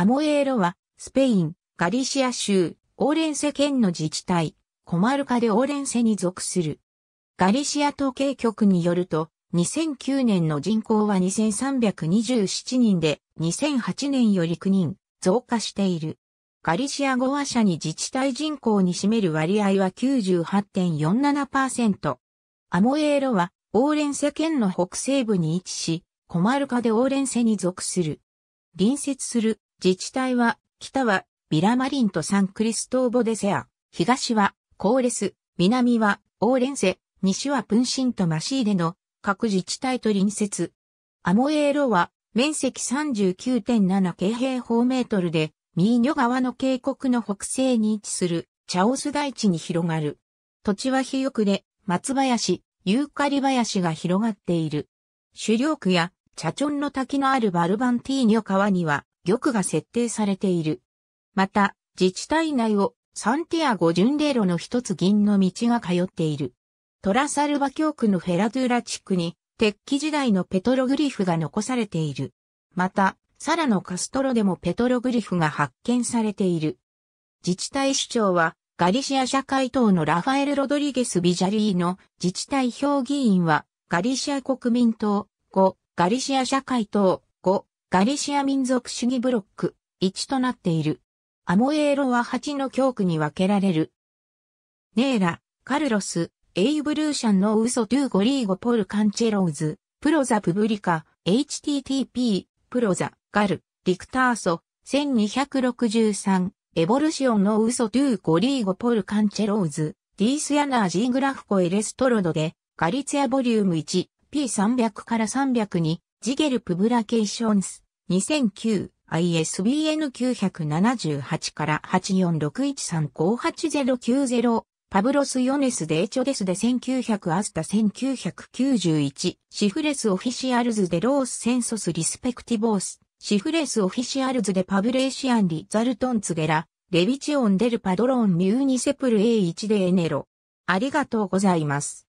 アモエーロは、スペイン、ガリシア州、オーレンセ県の自治体、コマルカでオーレンセに属する。ガリシア統計局によると、2009年の人口は2327人で、2008年より9人、増加している。ガリシア語話者に自治体人口に占める割合は98.47%。アモエーロは、オーレンセ県の北西部に位置し、コマルカでオーレンセに属する。隣接する自治体は、北は、ビラマリンとサンクリストーボデセア、東は、コーレス、南は、オーレンセ、西はプンシンとマシーデの各自治体と隣接。アモエーロは面積39.7京平方メートルで、ミーニョ川の渓谷の北西に位置するチャオス台地に広がる。土地は肥沃で、松林、ユーカリ林が広がっている。狩猟区や、チャチョンの滝のあるバルバンティーニョ川には、玉が設定されている。また、自治体内をサンティアゴ巡礼路の一つ銀の道が通っている。トラサルバ教区のフェラドゥーラ地区に鉄器時代のペトログリフが残されている。また、サラのカストロでもペトログリフが発見されている。自治体首長は、ガリシア社会党のラファエル・ロドリゲス・ビジャリーの自治体評議員は、ガリシア国民党、5、ガリシア社会党、5、ガリシア民族主義ブロック、1となっている。アモエーロは8の教区に分けられる。ネーラ、カルロス、エイブルーシャンのウソトゥーゴリーゴポルカンチェローズ、プロザプブリカ、http、プロザ、ガル、リクターソ、1263、エボルシオンのウソトゥーゴリーゴポルカンチェローズ、ディースヤナージーグラフコエレストロドで、ガリツヤボリューム1、P300 から302、ジゲル・プブラケーションス、2009、ISBN 978から8 4 6 1 3 5 8 0 9 0パブロス・ヨネス・デーチョデスで1900アスタ1991、シフレス・オフィシアルズ・デロース・センソス・リスペクティボース、シフレス・オフィシアルズ・デパブレーシアン・リ・ザルトン・ツゲラ、レビチオン・デル・パドロン・ミューニセプル A1 でエネロ。ありがとうございます。